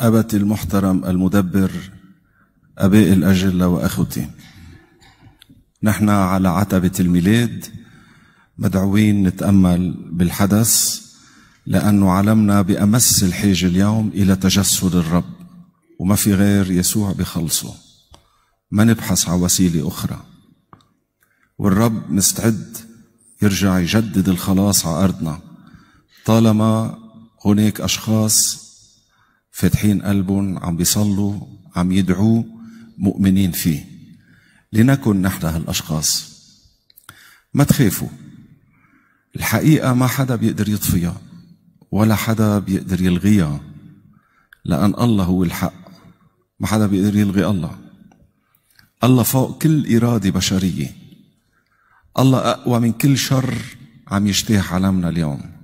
أبتي المحترم المدبر أباء الأجلة وأخوتي نحن على عتبة الميلاد مدعوين نتأمل بالحدث لأنه علمنا بأمس الحاجة اليوم إلى تجسد الرب وما في غير يسوع بخلصه ما نبحث على وسيلة أخرى والرب مستعد يرجع يجدد الخلاص على أرضنا طالما هناك أشخاص فاتحين قلبهم عم بيصلوا عم يدعوا مؤمنين فيه لنكن نحن هالاشخاص ما تخافوا الحقيقه ما حدا بيقدر يطفيها ولا حدا بيقدر يلغيها لان الله هو الحق ما حدا بيقدر يلغي الله الله فوق كل اراده بشريه الله اقوى من كل شر عم يجتاح عالمنا اليوم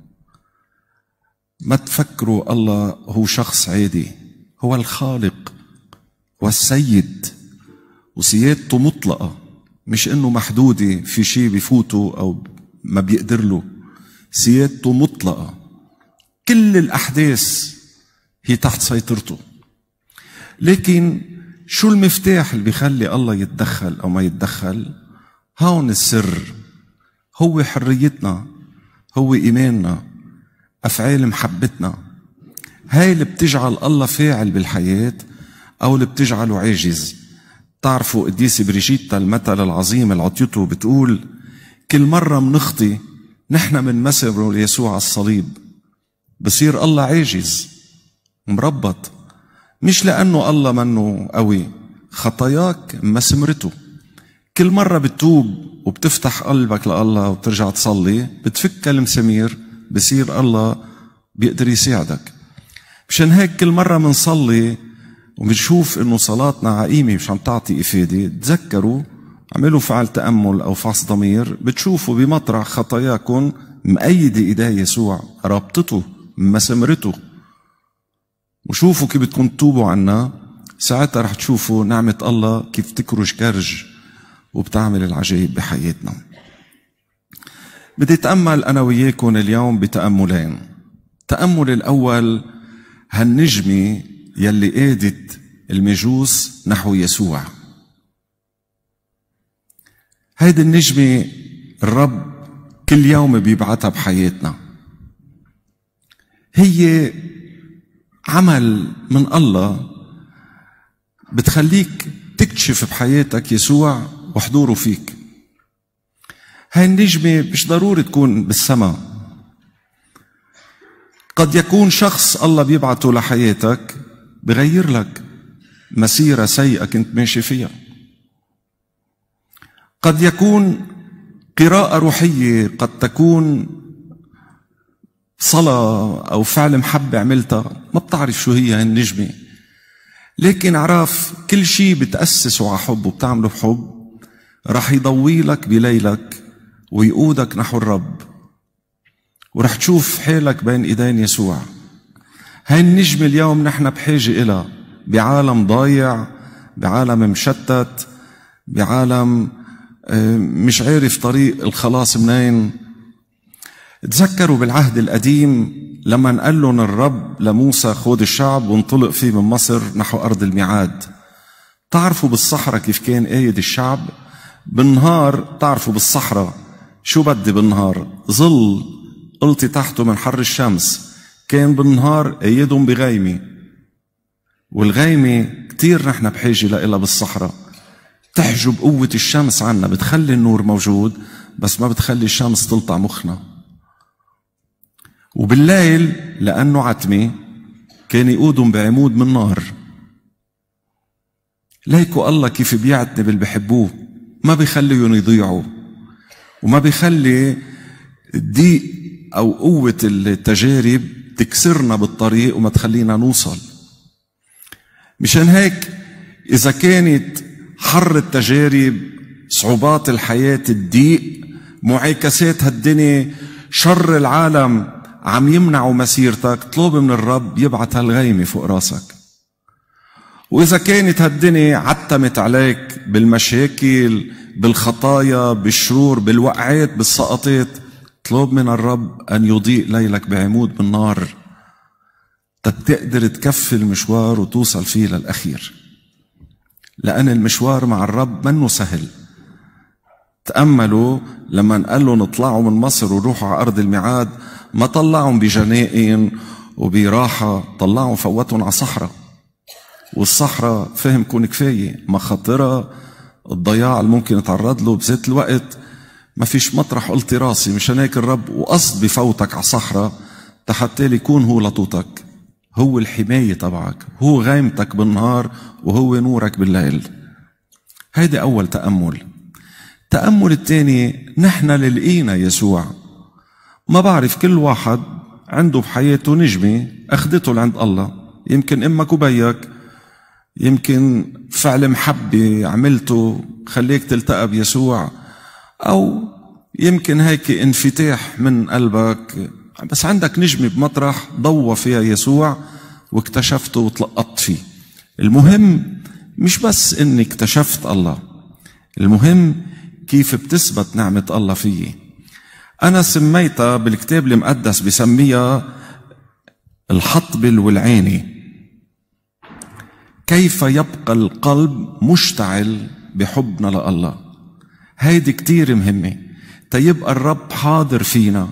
ما تفكروا الله هو شخص عادي هو الخالق والسيد وسيادته مطلقة مش انه محدودة في شيء بفوته او ما بيقدر له سيادته مطلقة كل الاحداث هي تحت سيطرته لكن شو المفتاح اللي بيخلي الله يتدخل او ما يتدخل هون السر هو حريتنا هو ايماننا أفعال محبتنا هاي اللي بتجعل الله فاعل بالحياة أو اللي بتجعله عاجز تعرفوا قديسة بريجيتا المثل العظيم اللي عطيته بتقول كل مرة منخطي نحن من ليسوع على الصليب بصير الله عاجز مربط مش لأنه الله منه قوي خطاياك ما سمرته كل مرة بتتوب وبتفتح قلبك لله وبترجع تصلي بتفك المسامير بصير الله بيقدر يساعدك مشان هيك كل مرة منصلي وبنشوف انه صلاتنا عقيمة مش عم تعطي افادة تذكروا اعملوا فعل تأمل او فحص ضمير بتشوفوا بمطرح خطاياكم مأيدة ايديه يسوع رابطته مسمرته وشوفوا كيف بدكم تتوبوا عنا ساعتها رح تشوفوا نعمة الله كيف تكرج كرج وبتعمل العجائب بحياتنا بدي اتامل انا وياكم اليوم بتاملين التامل الاول هالنجمه يلي قادت المجوس نحو يسوع هيدي النجمه الرب كل يوم بيبعتها بحياتنا هي عمل من الله بتخليك تكتشف بحياتك يسوع وحضوره فيك هاي النجمة مش ضروري تكون بالسماء قد يكون شخص الله بيبعته لحياتك بغير لك مسيرة سيئة كنت ماشي فيها قد يكون قراءة روحية قد تكون صلاة أو فعل محبة عملتها ما بتعرف شو هي النجمة لكن عرف كل شيء بتأسسه على حب وبتعمله بحب رح يضوي لك بليلك ويقودك نحو الرب ورح تشوف حالك بين ايدين يسوع هاي النجمة اليوم نحن بحاجة إلها بعالم ضايع بعالم مشتت بعالم آه، مش عارف طريق الخلاص منين تذكروا بالعهد القديم لما قال لهم الرب لموسى خود الشعب وانطلق فيه من مصر نحو أرض الميعاد تعرفوا بالصحراء كيف كان قايد الشعب بالنهار تعرفوا بالصحراء شو بدي بالنهار ظل قلتي تحته من حر الشمس كان بالنهار ايدهم بغيمه والغيمه كثير نحن بحاجه لها بالصحراء تحجب قوة الشمس عنا بتخلي النور موجود بس ما بتخلي الشمس تلطع مخنا وبالليل لأنه عتمة كان يقودهم بعمود من نار ليكو الله كيف بيعتني باللي ما بخليهم يضيعوا وما بيخلي الضيق أو قوة التجارب تكسرنا بالطريق وما تخلينا نوصل مشان هيك إذا كانت حر التجارب صعوبات الحياة الضيق معاكسات هالدنيا شر العالم عم يمنعوا مسيرتك اطلب من الرب يبعث هالغيمة فوق راسك وإذا كانت هالدنيا عتمت عليك بالمشاكل بالخطايا بالشرور بالوقعات بالسقطات اطلب من الرب أن يضيء ليلك بعمود من نار تقدر تكفي المشوار وتوصل فيه للأخير لأن المشوار مع الرب منه سهل تأملوا لما قال لهم اطلعوا من مصر وروحوا على أرض الميعاد ما طلعهم بجنائن وبراحة طلعهم فوتهم على صحراء والصحراء فهم كون كفاية مخاطرها الضياع اللي ممكن اتعرض له بذات الوقت ما فيش مطرح قلت راسي مشان هيك الرب وقصد بفوتك على صحراء حتى يكون هو لطوتك هو الحماية تبعك هو غيمتك بالنهار وهو نورك بالليل هيدي أول تأمل التأمل الثاني نحن لقينا يسوع ما بعرف كل واحد عنده بحياته نجمة أخدته لعند الله يمكن أمك وبيك يمكن فعل محبة عملته خليك تلتقى بيسوع أو يمكن هيك انفتاح من قلبك بس عندك نجمة بمطرح ضوى فيها يسوع واكتشفته وتلقطت فيه المهم مش بس اني اكتشفت الله المهم كيف بتثبت نعمة الله فيي أنا سميتها بالكتاب المقدس بسميها الحطبل والعيني كيف يبقى القلب مشتعل بحبنا لله هيدي كتير مهمة تيبقى الرب حاضر فينا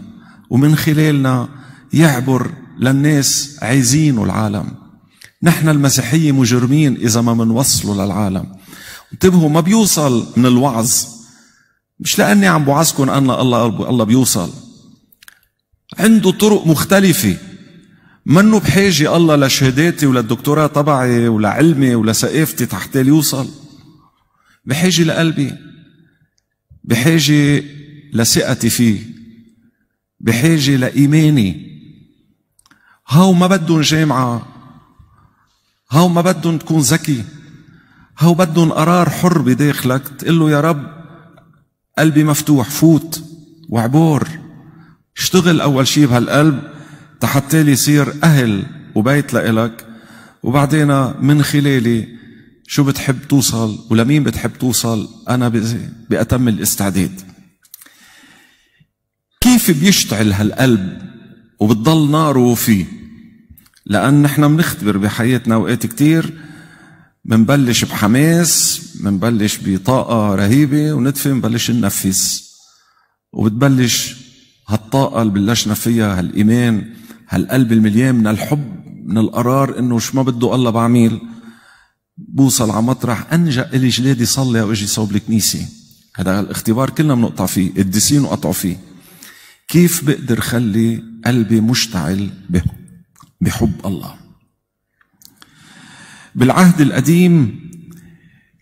ومن خلالنا يعبر للناس عايزينه العالم نحن المسيحية مجرمين إذا ما منوصله للعالم انتبهوا ما بيوصل من الوعظ مش لأني عم بوعظكم أن الله الله بيوصل عنده طرق مختلفة منه بحاجة الله لشهاداتي وللدكتوراه تبعي ولعلمي ولثقافتي تحت يوصل بحاجة لقلبي بحاجة لثقتي فيه بحاجة لإيماني هاو ما بدهم جامعة هاو ما بدهم تكون ذكي هاو بدهم قرار حر بداخلك تقول له يا رب قلبي مفتوح فوت وعبور اشتغل أول شي بهالقلب حتى لي يصير أهل وبيت لإلك وبعدين من خلالي شو بتحب توصل ولمين بتحب توصل أنا بأتم الاستعداد كيف بيشتعل هالقلب وبتضل ناره فيه لأن نحن بنختبر بحياتنا أوقات كتير منبلش بحماس منبلش بطاقة رهيبة وندفي منبلش ننفس وبتبلش هالطاقة اللي بلشنا فيها هالإيمان هالقلب المليان من الحب من القرار انه شو ما بده الله بعمل بوصل على مطرح انجا الي جلادي صلي او اجي صوب الكنيسه هذا الاختبار كلنا بنقطع فيه قديسين وقطعوا فيه كيف بقدر خلي قلبي مشتعل بحب الله بالعهد القديم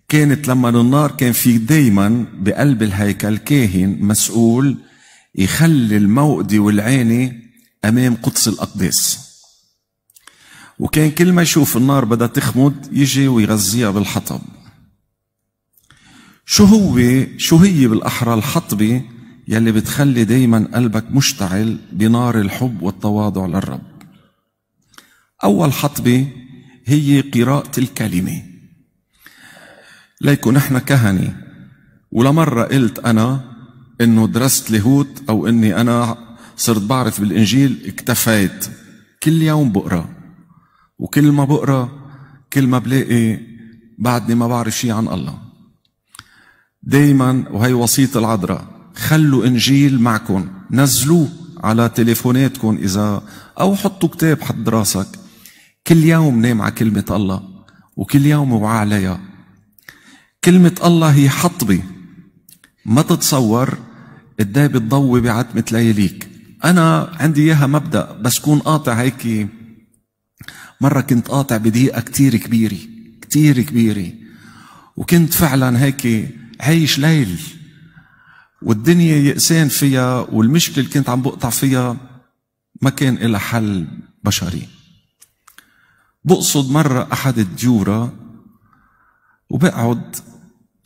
كانت لما النار كان في دايما بقلب الهيكل كاهن مسؤول يخلي الموقدي والعيني امام قدس الاقداس وكان كل ما يشوف النار بدها تخمد يجي ويغذيها بالحطب شو هو شو هي بالاحرى الحطبه يلي بتخلي دايما قلبك مشتعل بنار الحب والتواضع للرب اول حطبه هي قراءه الكلمه ليكن احنا كهنه ولمره قلت انا انه درست لاهوت او اني انا صرت بعرف بالإنجيل اكتفيت كل يوم بقرا وكل ما بقرا كل ما بلاقي بعدني ما بعرف شيء عن الله دايما وهي وصية العذراء خلوا إنجيل معكم نزلوه على تليفوناتكم إذا أو حطوا كتاب حد راسك كل يوم نام على كلمة الله وكل يوم وعى عليها كلمة الله هي حطبة ما تتصور قد إيه بتضوي بعتمة لياليك انا عندي اياها مبدا بس كون قاطع هيك مره كنت قاطع بدقيقه كتير كبيره كتير كبيره وكنت فعلا هيك عايش ليل والدنيا يأسان فيها والمشكله اللي كنت عم بقطع فيها ما كان إلها حل بشري بقصد مره احد الديوره وبقعد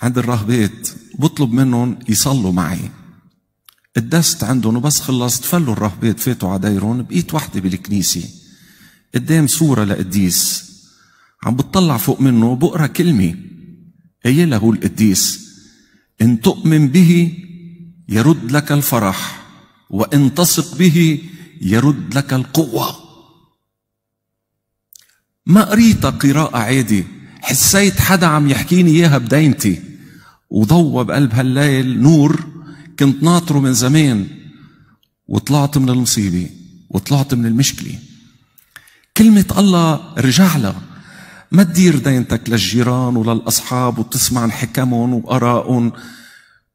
عند الراهبات وبطلب منهم يصلوا معي قدست عندهم وبس خلصت فلوا الرهبات فاتوا على دايرهم بقيت وحده بالكنيسه قدام صوره لقديس عم بتطلع فوق منه بقرا كلمه هي له القديس ان تؤمن به يرد لك الفرح وان تثق به يرد لك القوه ما قريتها قراءه عادي حسيت حدا عم يحكيني اياها بدينتي وضوى بقلب هالليل نور كنت ناطره من زمان وطلعت من المصيبه وطلعت من المشكله كلمه الله رجع لها ما تدير دينتك للجيران وللاصحاب وتسمع عن حكمهم وارائهم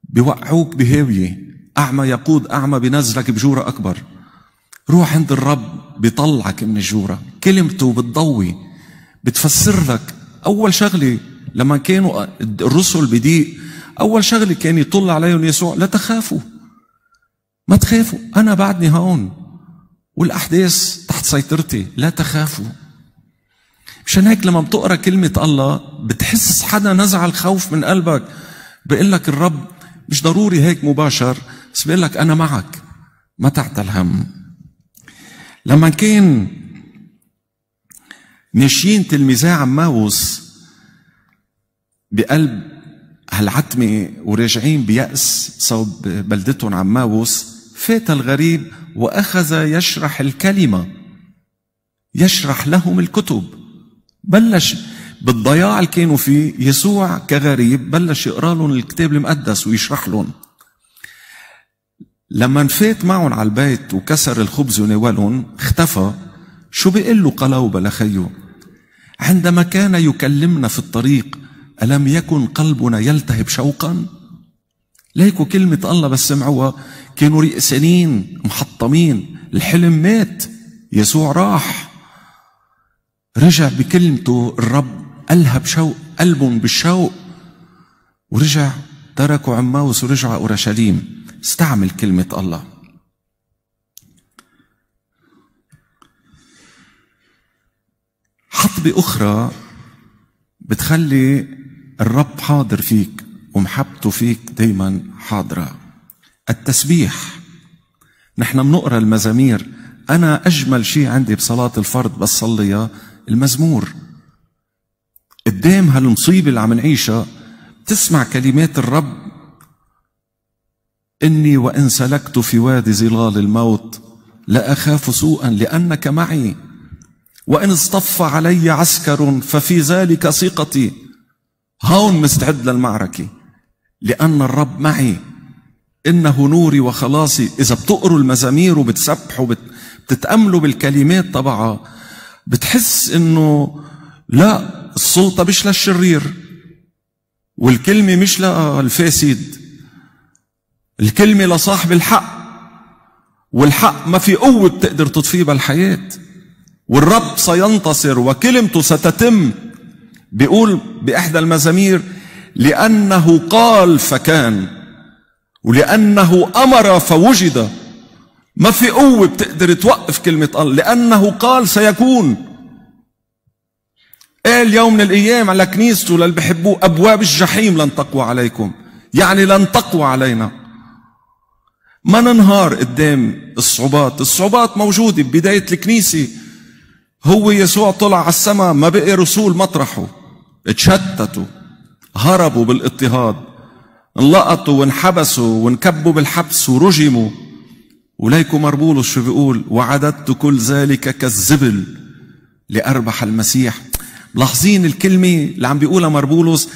بوقعوك بهاويه اعمى يقود اعمى بنزلك بجوره اكبر روح عند الرب بيطلعك من الجوره كلمته بتضوي بتفسر لك اول شغله لما كانوا الرسل بضيق أول شغلة كان يطل عليهم يسوع لا تخافوا ما تخافوا أنا بعدني هون والأحداث تحت سيطرتي لا تخافوا مشان هيك لما بتقرا كلمة الله بتحس حدا نزع الخوف من قلبك بقول لك الرب مش ضروري هيك مباشر بس بقول لك أنا معك ما تعتل هم لما كان ماشيين تلميذاه عماوس بقلب هالعتمة وراجعين بيأس صوب بلدتهم عماوس فات الغريب وأخذ يشرح الكلمة يشرح لهم الكتب بلش بالضياع اللي كانوا فيه يسوع كغريب بلش يقرا لهم الكتاب المقدس ويشرح لهم لما فات معهم على البيت وكسر الخبز وناولهم اختفى شو بيقول له قلوبة لخيه عندما كان يكلمنا في الطريق ألم يكن قلبنا يلتهب شوقا ليكو كلمة الله بس سمعوها كانوا رئسانين محطمين الحلم مات يسوع راح رجع بكلمته الرب ألهب شوق قلبهم بالشوق ورجع تركوا عماوس ورجع أورشليم استعمل كلمة الله حطبة أخرى بتخلي الرب حاضر فيك ومحبته فيك دايما حاضرة التسبيح نحن بنقرا المزامير أنا أجمل شيء عندي بصلاة الفرض بصليها المزمور قدام هالمصيبة اللي عم نعيشها بتسمع كلمات الرب إني وإن سلكت في وادي ظلال الموت لا أخاف سوءا لأنك معي وإن اصطف علي عسكر ففي ذلك ثقتي هون مستعد للمعركة لأن الرب معي إنه نوري وخلاصي إذا بتقروا المزامير وبتسبحوا بتتأملوا بالكلمات تبعها بتحس إنه لا السلطة مش للشرير والكلمة مش للفاسد الكلمة لصاحب الحق والحق ما في قوة بتقدر تطفيه بالحياة والرب سينتصر وكلمته ستتم بيقول بإحدى المزامير لأنه قال فكان ولأنه أمر فوجد ما في قوة بتقدر توقف كلمة الله لأنه قال سيكون قال يوم من الأيام على كنيسته للي بحبوه أبواب الجحيم لن تقوى عليكم يعني لن تقوى علينا ما ننهار قدام الصعوبات الصعوبات موجودة ببداية الكنيسة هو يسوع طلع على السماء ما بقي رسول مطرحه اتشتتوا هربوا بالاضطهاد انلقطوا وانحبسوا وانكبوا بالحبس ورجموا وليكو مربولس شو بيقول وعددت كل ذلك كالزبل لأربح المسيح ملاحظين الكلمة اللي عم بيقولها مربولوس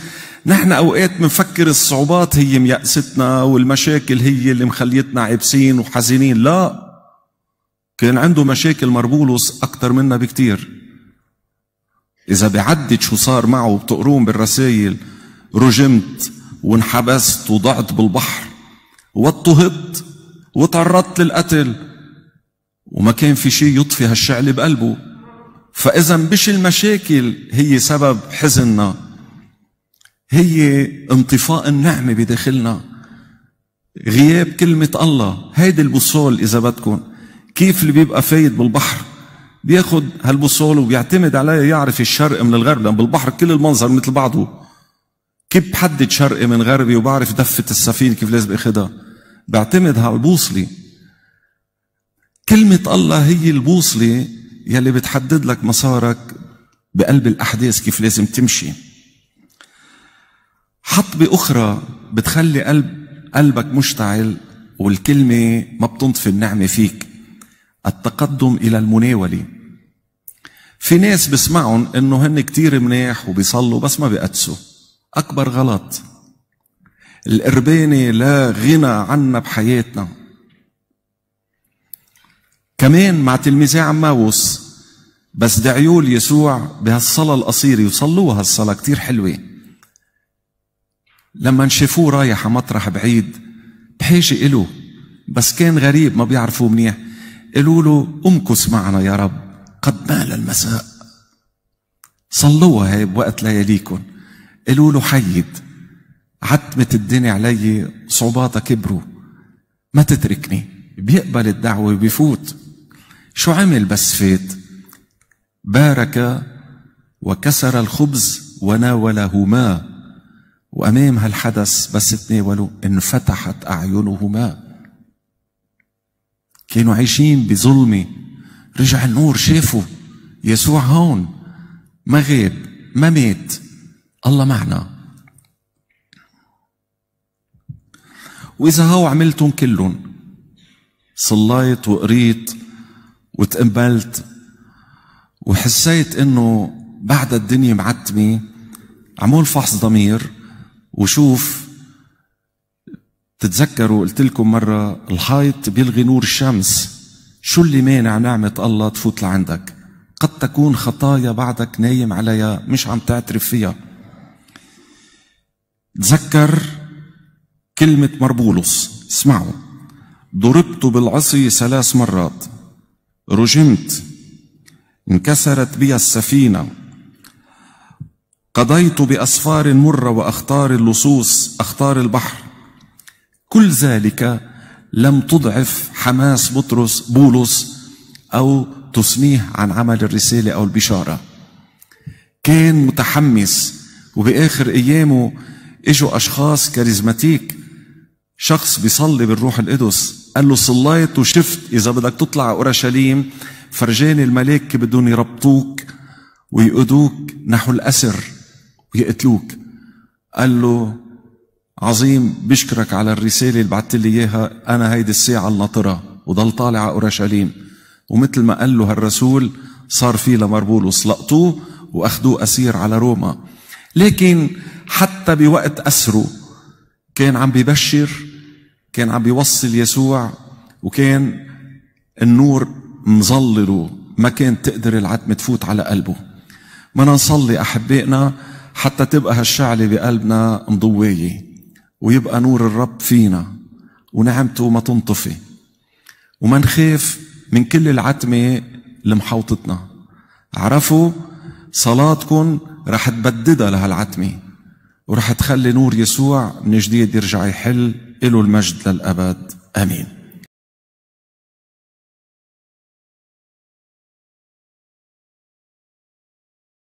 نحن أوقات بنفكر الصعوبات هي ميأستنا والمشاكل هي اللي مخليتنا عبسين وحزينين لا كان عنده مشاكل مربولوس أكتر منا بكتير إذا بعدت شو صار معه وبتقرون بالرسايل رجمت وانحبست وضعت بالبحر واضطهدت وتعرضت للقتل وما كان في شيء يطفي هالشعلة بقلبه فإذا مش المشاكل هي سبب حزننا هي انطفاء النعمة بداخلنا غياب كلمة الله هيدي البصول إذا بدكم كيف اللي بيبقى فايت بالبحر بياخد هالبصول وبيعتمد عليها يعرف الشرق من الغرب لان بالبحر كل المنظر مثل بعضه كيف بحدد شرقي من غربي وبعرف دفة السفينة كيف لازم اخدها بعتمد على البوصلة كلمة الله هي البوصلة يلي بتحدد لك مسارك بقلب الأحداث كيف لازم تمشي حطبة أخرى بتخلي قلب قلبك مشتعل والكلمة ما بتنطفي النعمة فيك التقدم إلى المناولة في ناس بسمعهم انه هن كتير مناح وبيصلوا بس ما بيقدسوا اكبر غلط القربانة لا غنى عنا بحياتنا كمان مع تلميذي عماوس بس دعيول يسوع بهالصلاة القصيرة وصلوها هالصلاة كتير حلوة لما شافوه رايح مطرح بعيد بحاجة إله بس كان غريب ما بيعرفوه منيح قالوا له امكس معنا يا رب قد مال المساء صلوها هاي بوقت لياليكم قالوا له حيد عتمت الدنيا علي صعوباتها كبروا ما تتركني بيقبل الدعوة وبيفوت شو عمل بس فات بارك وكسر الخبز وناولهما وأمام هالحدث بس تناولوا انفتحت أعينهما كانوا عايشين بظلمة رجع النور شافه يسوع هون ما غاب ما مات الله معنا وإذا هو عملتهم كلهم صليت وقريت وتقبلت وحسيت انه بعد الدنيا معتمة عمول فحص ضمير وشوف تتذكروا قلت لكم مرة الحيط بيلغي نور الشمس شو اللي مانع نعمة الله تفوت لعندك قد تكون خطايا بعدك نايم عليها مش عم تعترف فيها تذكر كلمة مربولوس اسمعوا ضربت بالعصي ثلاث مرات رجمت انكسرت بي السفينة قضيت بأسفار مرة وأخطار اللصوص أخطار البحر كل ذلك لم تضعف حماس بطرس بولس أو تثنيه عن عمل الرسالة أو البشارة كان متحمس وبآخر أيامه إجوا أشخاص كاريزماتيك شخص بيصلي بالروح القدس قال له صليت وشفت إذا بدك تطلع أورشليم فرجاني الملاك بدهم يربطوك ويقودوك نحو الأسر ويقتلوك قال له عظيم بشكرك على الرسالة اللي بعت لي إياها أنا هيدي الساعة الناطرة وضل طالع على أورشليم ومثل ما قال له هالرسول صار في لمربولوس لقطوه وأخدوه أسير على روما لكن حتى بوقت أسره كان عم ببشر كان عم بيوصل يسوع وكان النور مظلله ما كانت تقدر العتمة تفوت على قلبه بدنا نصلي أحبائنا حتى تبقى هالشعلة بقلبنا مضوية ويبقى نور الرب فينا ونعمته ما تنطفي وما نخاف من كل العتمة اللي محوطتنا عرفوا صلاتكم رح تبددها لهالعتمة ورح تخلي نور يسوع من جديد يرجع يحل إله المجد للأبد آمين